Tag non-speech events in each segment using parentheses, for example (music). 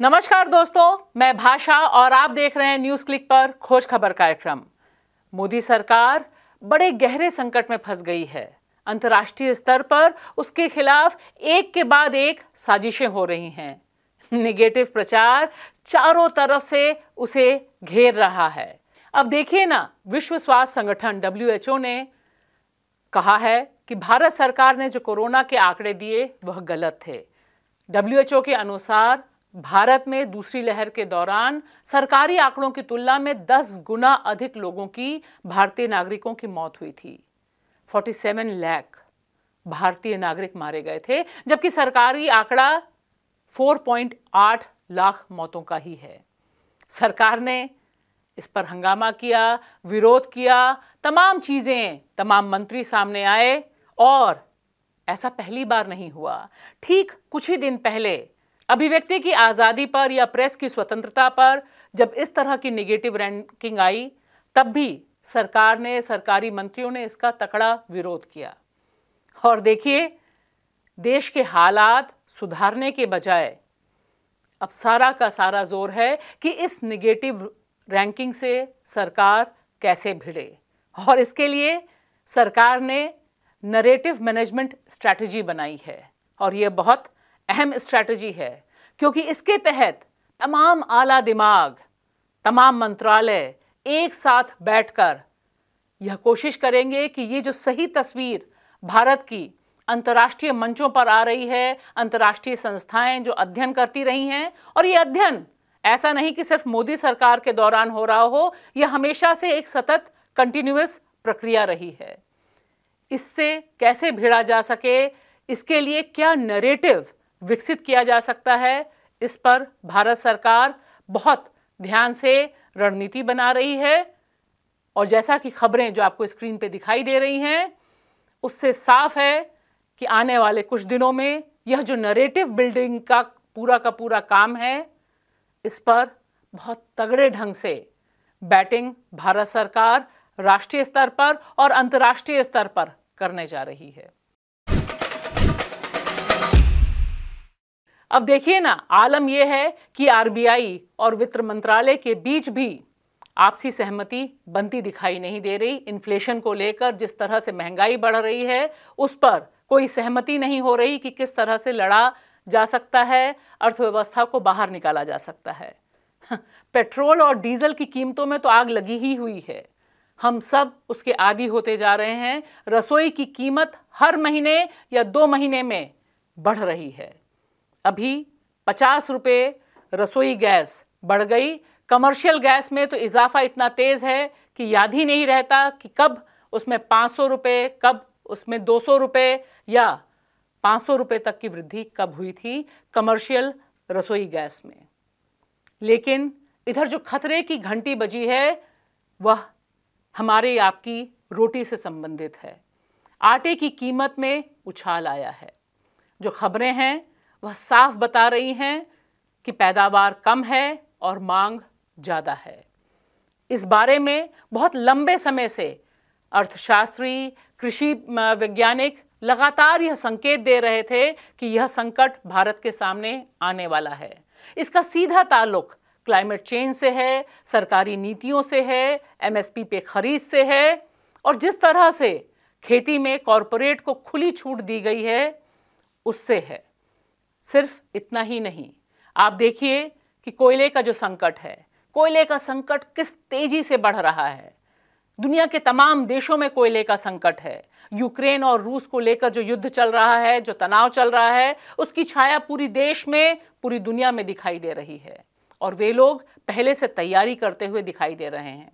नमस्कार दोस्तों मैं भाषा और आप देख रहे हैं न्यूज क्लिक पर खोज खबर कार्यक्रम मोदी सरकार बड़े गहरे संकट में फंस गई है अंतर्राष्ट्रीय स्तर पर उसके खिलाफ एक के बाद एक साजिशें हो रही हैं निगेटिव प्रचार चारों तरफ से उसे घेर रहा है अब देखिए ना विश्व स्वास्थ्य संगठन डब्ल्यू ने कहा है कि भारत सरकार ने जो कोरोना के आंकड़े दिए वह गलत थे डब्ल्यू के अनुसार भारत में दूसरी लहर के दौरान सरकारी आंकड़ों की तुलना में 10 गुना अधिक लोगों की भारतीय नागरिकों की मौत हुई थी 47 लाख भारतीय नागरिक मारे गए थे जबकि सरकारी आंकड़ा 4.8 लाख मौतों का ही है सरकार ने इस पर हंगामा किया विरोध किया तमाम चीज़ें तमाम मंत्री सामने आए और ऐसा पहली बार नहीं हुआ ठीक कुछ ही दिन पहले अभिव्यक्ति की आज़ादी पर या प्रेस की स्वतंत्रता पर जब इस तरह की निगेटिव रैंकिंग आई तब भी सरकार ने सरकारी मंत्रियों ने इसका तकड़ा विरोध किया और देखिए देश के हालात सुधारने के बजाय अब सारा का सारा जोर है कि इस निगेटिव रैंकिंग से सरकार कैसे भिड़े और इसके लिए सरकार ने नरेटिव मैनेजमेंट स्ट्रैटेजी बनाई है और ये बहुत अहम स्ट्रैटेजी है क्योंकि इसके तहत तमाम आला दिमाग तमाम मंत्रालय एक साथ बैठकर यह कोशिश करेंगे कि ये जो सही तस्वीर भारत की अंतर्राष्ट्रीय मंचों पर आ रही है अंतर्राष्ट्रीय संस्थाएं जो अध्ययन करती रही हैं और ये अध्ययन ऐसा नहीं कि सिर्फ मोदी सरकार के दौरान हो रहा हो यह हमेशा से एक सतत कंटिन्यूस प्रक्रिया रही है इससे कैसे भिड़ा जा सके इसके लिए क्या नरेटिव विकसित किया जा सकता है इस पर भारत सरकार बहुत ध्यान से रणनीति बना रही है और जैसा कि खबरें जो आपको स्क्रीन पे दिखाई दे रही हैं उससे साफ है कि आने वाले कुछ दिनों में यह जो नरेटिव बिल्डिंग का पूरा का पूरा काम है इस पर बहुत तगड़े ढंग से बैटिंग भारत सरकार राष्ट्रीय स्तर पर और अंतर्राष्ट्रीय स्तर पर करने जा रही है अब देखिए ना आलम यह है कि आरबीआई और वित्त मंत्रालय के बीच भी आपसी सहमति बनती दिखाई नहीं दे रही इन्फ्लेशन को लेकर जिस तरह से महंगाई बढ़ रही है उस पर कोई सहमति नहीं हो रही कि किस तरह से लड़ा जा सकता है अर्थव्यवस्था को बाहर निकाला जा सकता है हाँ, पेट्रोल और डीजल की कीमतों में तो आग लगी ही हुई है हम सब उसके आदि होते जा रहे हैं रसोई की कीमत हर महीने या दो महीने में बढ़ रही है अभी पचास रुपये रसोई गैस बढ़ गई कमर्शियल गैस में तो इजाफा इतना तेज़ है कि याद ही नहीं रहता कि कब उसमें पाँच सौ रुपये कब उसमें दो सौ रुपये या पाँच सौ रुपये तक की वृद्धि कब हुई थी कमर्शियल रसोई गैस में लेकिन इधर जो खतरे की घंटी बजी है वह हमारे आपकी रोटी से संबंधित है आटे की कीमत में उछाल आया है जो खबरें हैं वह साफ बता रही हैं कि पैदावार कम है और मांग ज़्यादा है इस बारे में बहुत लंबे समय से अर्थशास्त्री कृषि वैज्ञानिक लगातार यह संकेत दे रहे थे कि यह संकट भारत के सामने आने वाला है इसका सीधा ताल्लुक क्लाइमेट चेंज से है सरकारी नीतियों से है एमएसपी पे खरीद से है और जिस तरह से खेती में कॉरपोरेट को खुली छूट दी गई है उससे है सिर्फ इतना ही नहीं आप देखिए कि कोयले का जो संकट है कोयले का संकट किस तेजी से बढ़ रहा है दुनिया के तमाम देशों में कोयले का संकट है यूक्रेन और रूस को लेकर जो युद्ध चल रहा है जो तनाव चल रहा है उसकी छाया पूरी देश में पूरी दुनिया में दिखाई दे रही है और वे लोग पहले से तैयारी करते हुए दिखाई दे रहे हैं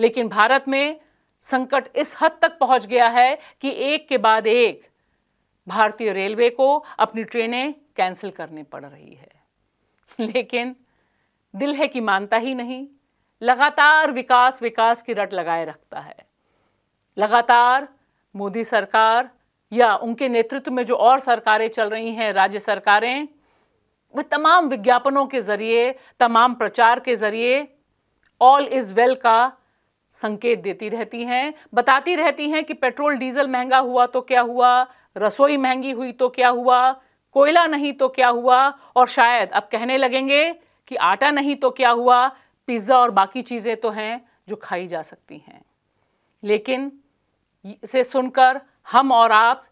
लेकिन भारत में संकट इस हद तक पहुंच गया है कि एक के बाद एक भारतीय रेलवे को अपनी ट्रेनें कैंसिल करने पड़ रही है लेकिन दिल है कि मानता ही नहीं लगातार विकास विकास की रट लगाए रखता है लगातार मोदी सरकार या उनके नेतृत्व में जो और सरकारें चल रही हैं राज्य सरकारें वह तमाम विज्ञापनों के ज़रिए तमाम प्रचार के ज़रिए ऑल इज़ वेल का संकेत देती रहती हैं बताती रहती हैं कि पेट्रोल डीजल महंगा हुआ तो क्या हुआ रसोई महंगी हुई तो क्या हुआ कोयला नहीं तो क्या हुआ और शायद अब कहने लगेंगे कि आटा नहीं तो क्या हुआ पिज़्ज़ा और बाकी चीज़ें तो हैं जो खाई जा सकती हैं लेकिन इसे सुनकर हम और आप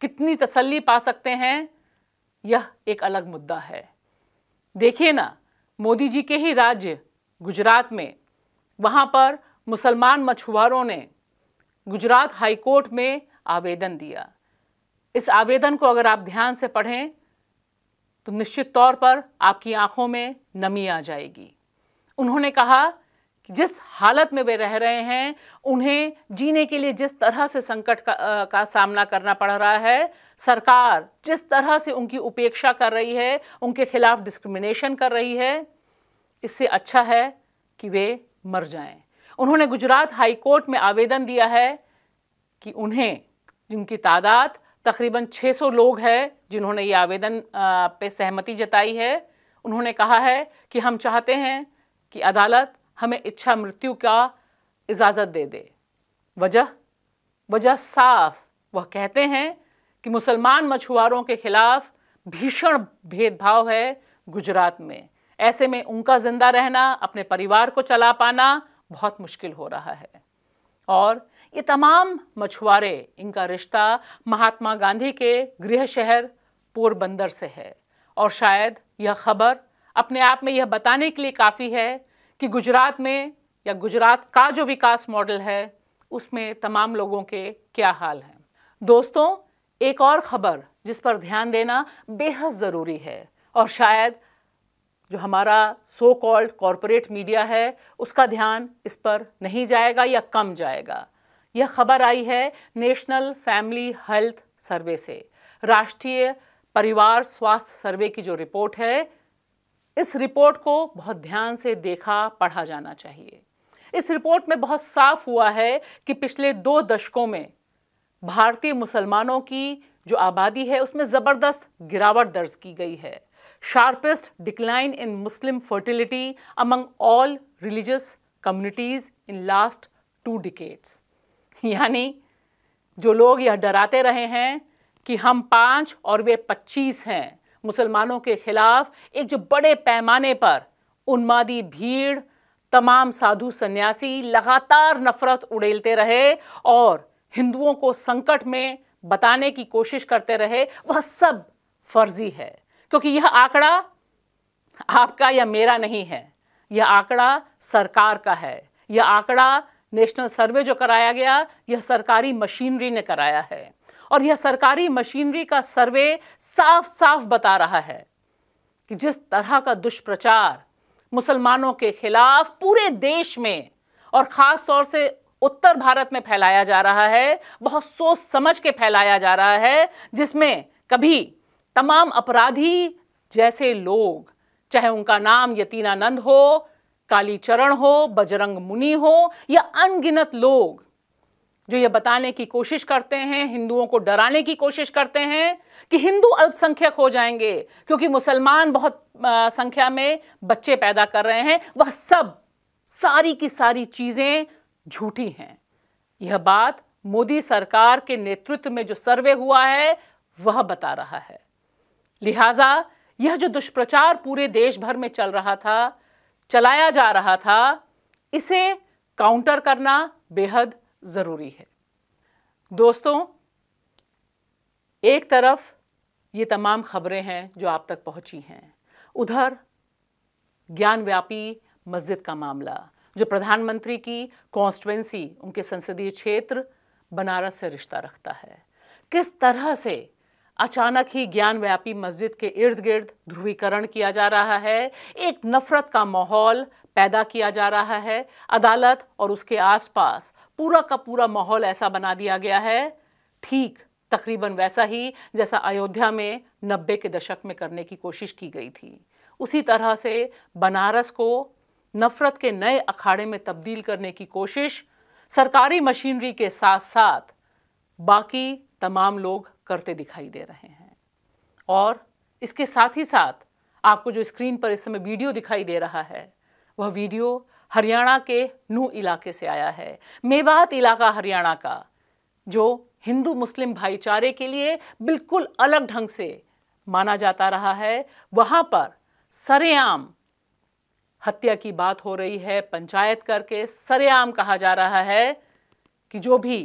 कितनी तसल्ली पा सकते हैं यह एक अलग मुद्दा है देखिए ना मोदी जी के ही राज्य गुजरात में वहाँ पर मुसलमान मछुआरों ने गुजरात हाईकोर्ट में आवेदन दिया इस आवेदन को अगर आप ध्यान से पढ़ें तो निश्चित तौर पर आपकी आंखों में नमी आ जाएगी उन्होंने कहा कि जिस हालत में वे रह रहे हैं उन्हें जीने के लिए जिस तरह से संकट का, आ, का सामना करना पड़ रहा है सरकार जिस तरह से उनकी उपेक्षा कर रही है उनके खिलाफ डिस्क्रिमिनेशन कर रही है इससे अच्छा है कि वे मर जाएं। उन्होंने गुजरात हाईकोर्ट में आवेदन दिया है कि उन्हें जिनकी तादाद तकरीबन 600 लोग हैं जिन्होंने ये आवेदन पे सहमति जताई है उन्होंने कहा है कि हम चाहते हैं कि अदालत हमें इच्छा मृत्यु का इजाज़त दे दे वजह वजह साफ वह कहते हैं कि मुसलमान मछुआरों के ख़िलाफ़ भीषण भेदभाव है गुजरात में ऐसे में उनका ज़िंदा रहना अपने परिवार को चला पाना बहुत मुश्किल हो रहा है और ये तमाम मछुआरे इनका रिश्ता महात्मा गांधी के गृह शहर पोरबंदर से है और शायद यह खबर अपने आप में यह बताने के लिए काफ़ी है कि गुजरात में या गुजरात का जो विकास मॉडल है उसमें तमाम लोगों के क्या हाल हैं दोस्तों एक और ख़बर जिस पर ध्यान देना बेहद ज़रूरी है और शायद जो हमारा सो कॉल्ड कॉरपोरेट मीडिया है उसका ध्यान इस पर नहीं जाएगा या कम जाएगा यह खबर आई है नेशनल फैमिली हेल्थ सर्वे से राष्ट्रीय परिवार स्वास्थ्य सर्वे की जो रिपोर्ट है इस रिपोर्ट को बहुत ध्यान से देखा पढ़ा जाना चाहिए इस रिपोर्ट में बहुत साफ हुआ है कि पिछले दो दशकों में भारतीय मुसलमानों की जो आबादी है उसमें ज़बरदस्त गिरावट दर्ज की गई है sharpest decline in Muslim fertility among all religious communities in last two decades (laughs) यानी जो लोग यह डराते रहे हैं कि हम पांच और वे पच्चीस हैं मुसलमानों के खिलाफ एक जो बड़े पैमाने पर उन्मादी भीड़ तमाम साधु सन्यासी लगातार नफरत उड़ेलते रहे और हिंदुओं को संकट में बताने की कोशिश करते रहे वह सब फर्जी है क्योंकि यह आंकड़ा आपका या मेरा नहीं है यह आंकड़ा सरकार का है यह आंकड़ा नेशनल सर्वे जो कराया गया यह सरकारी मशीनरी ने कराया है और यह सरकारी मशीनरी का सर्वे साफ साफ बता रहा है कि जिस तरह का दुष्प्रचार मुसलमानों के खिलाफ पूरे देश में और ख़ास तौर से उत्तर भारत में फैलाया जा रहा है बहुत सोच समझ के फैलाया जा रहा है जिसमें कभी तमाम अपराधी जैसे लोग चाहे उनका नाम यतीनानंद हो कालीचरण हो बजरंग मुनि हो या अनगिनत लोग जो ये बताने की कोशिश करते हैं हिंदुओं को डराने की कोशिश करते हैं कि हिंदू अल्पसंख्यक हो जाएंगे क्योंकि मुसलमान बहुत संख्या में बच्चे पैदा कर रहे हैं वह सब सारी की सारी चीज़ें झूठी हैं यह बात मोदी सरकार के नेतृत्व में जो सर्वे हुआ है वह बता रहा है लिहाजा यह जो दुष्प्रचार पूरे देश भर में चल रहा था चलाया जा रहा था इसे काउंटर करना बेहद ज़रूरी है दोस्तों एक तरफ ये तमाम खबरें हैं जो आप तक पहुंची हैं उधर ज्ञानव्यापी मस्जिद का मामला जो प्रधानमंत्री की कॉन्स्टिट्युएंसी उनके संसदीय क्षेत्र बनारस से रिश्ता रखता है किस तरह से अचानक ही ज्ञानव्यापी मस्जिद के इर्द गिर्द ध्रुवीकरण किया जा रहा है एक नफरत का माहौल पैदा किया जा रहा है अदालत और उसके आसपास पूरा का पूरा माहौल ऐसा बना दिया गया है ठीक तकरीबन वैसा ही जैसा अयोध्या में नब्बे के दशक में करने की कोशिश की गई थी उसी तरह से बनारस को नफरत के नए अखाड़े में तब्दील करने की कोशिश सरकारी मशीनरी के साथ साथ बाकी तमाम लोग करते दिखाई दे रहे हैं और इसके साथ ही साथ आपको जो स्क्रीन पर इस समय वीडियो दिखाई दे रहा है वह वीडियो हरियाणा के नू इलाके से आया है मेवात इलाका हरियाणा का जो हिंदू मुस्लिम भाईचारे के लिए बिल्कुल अलग ढंग से माना जाता रहा है वहाँ पर सरेआम हत्या की बात हो रही है पंचायत करके सरेआम कहा जा रहा है कि जो भी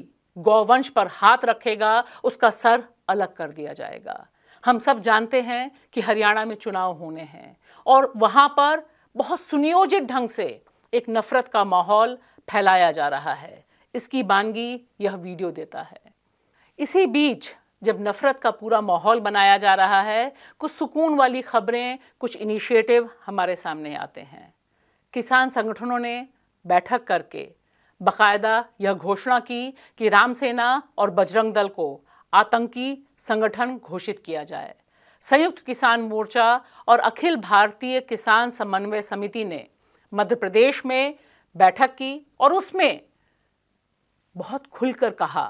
गौवंश पर हाथ रखेगा उसका सर अलग कर दिया जाएगा हम सब जानते हैं कि हरियाणा में चुनाव होने हैं और वहाँ पर बहुत सुनियोजित ढंग से एक नफ़रत का माहौल फैलाया जा रहा है इसकी बानगी यह वीडियो देता है इसी बीच जब नफ़रत का पूरा माहौल बनाया जा रहा है कुछ सुकून वाली खबरें कुछ इनिशिएटिव हमारे सामने आते हैं किसान संगठनों ने बैठक करके बाकायदा यह घोषणा की कि रामसेना और बजरंग दल को आतंकी संगठन घोषित किया जाए संयुक्त किसान मोर्चा और अखिल भारतीय किसान समन्वय समिति ने मध्य प्रदेश में बैठक की और उसमें बहुत खुलकर कहा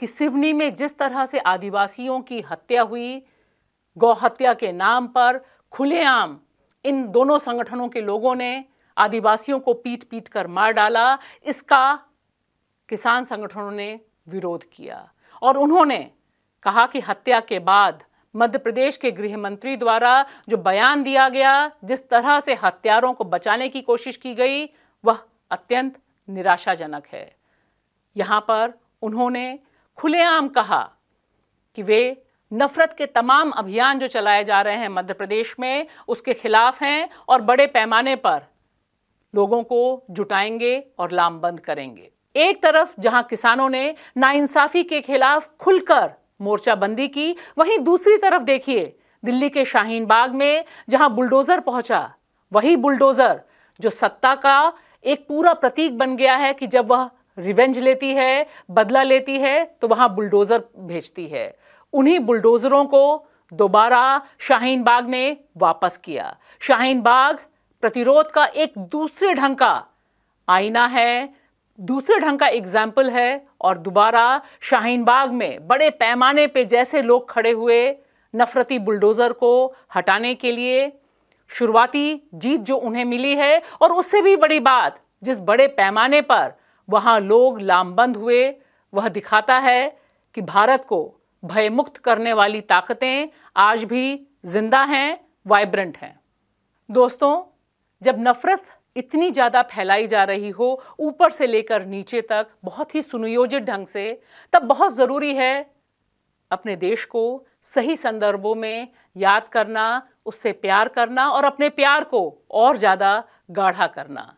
कि सिवनी में जिस तरह से आदिवासियों की हत्या हुई गौ हत्या के नाम पर खुलेआम इन दोनों संगठनों के लोगों ने आदिवासियों को पीट पीट कर मार डाला इसका किसान संगठनों ने विरोध किया और उन्होंने कहा कि हत्या के बाद मध्य प्रदेश के गृह मंत्री द्वारा जो बयान दिया गया जिस तरह से हत्यारों को बचाने की कोशिश की गई वह अत्यंत निराशाजनक है यहां पर उन्होंने खुलेआम कहा कि वे नफरत के तमाम अभियान जो चलाए जा रहे हैं मध्य प्रदेश में उसके खिलाफ हैं और बड़े पैमाने पर लोगों को जुटाएंगे और लामबंद करेंगे एक तरफ जहां किसानों ने नाइंसाफी के खिलाफ खुलकर मोर्चाबंदी की वहीं दूसरी तरफ देखिए दिल्ली के शाहीन बाग में जहां बुलडोजर पहुंचा वही बुलडोजर जो सत्ता का एक पूरा प्रतीक बन गया है कि जब वह रिवेंज लेती है बदला लेती है तो वहां बुलडोजर भेजती है उन्हीं बुलडोजरों को दोबारा शाहीन बाग ने वापस किया शाहीन बाग प्रतिरोध का एक दूसरे ढंग का आईना है दूसरे ढंग का एग्जाम्पल है और दोबारा शाहीन बाग में बड़े पैमाने पे जैसे लोग खड़े हुए नफरती बुलडोज़र को हटाने के लिए शुरुआती जीत जो उन्हें मिली है और उससे भी बड़ी बात जिस बड़े पैमाने पर वहाँ लोग लामबंद हुए वह दिखाता है कि भारत को भयमुक्त करने वाली ताकतें आज भी जिंदा हैं वाइब्रेंट हैं दोस्तों जब नफरत इतनी ज़्यादा फैलाई जा रही हो ऊपर से लेकर नीचे तक बहुत ही सुनियोजित ढंग से तब बहुत ज़रूरी है अपने देश को सही संदर्भों में याद करना उससे प्यार करना और अपने प्यार को और ज़्यादा गाढ़ा करना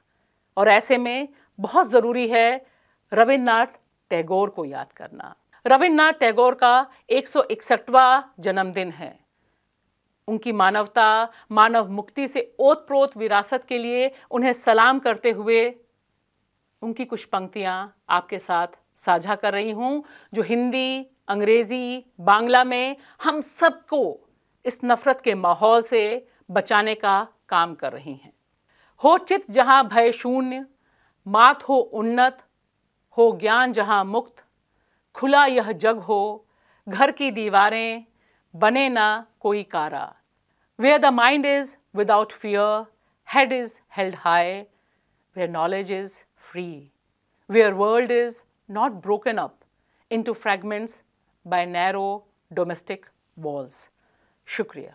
और ऐसे में बहुत ज़रूरी है रविन्द्रनाथ टैगोर को याद करना रविन्द्रनाथ टैगोर का एक जन्मदिन है उनकी मानवता मानव मुक्ति से ओतप्रोत विरासत के लिए उन्हें सलाम करते हुए उनकी कुछ पंक्तियां आपके साथ साझा कर रही हूं जो हिंदी अंग्रेज़ी बांग्ला में हम सबको इस नफ़रत के माहौल से बचाने का काम कर रही हैं हो चित जहाँ भय शून्य मात हो उन्नत हो ज्ञान जहां मुक्त खुला यह जग हो घर की दीवारें बने ना कोई कारा where the mind is without fear, head is held high, where knowledge is free, where world is not broken up into fragments by narrow domestic walls. Shukriya.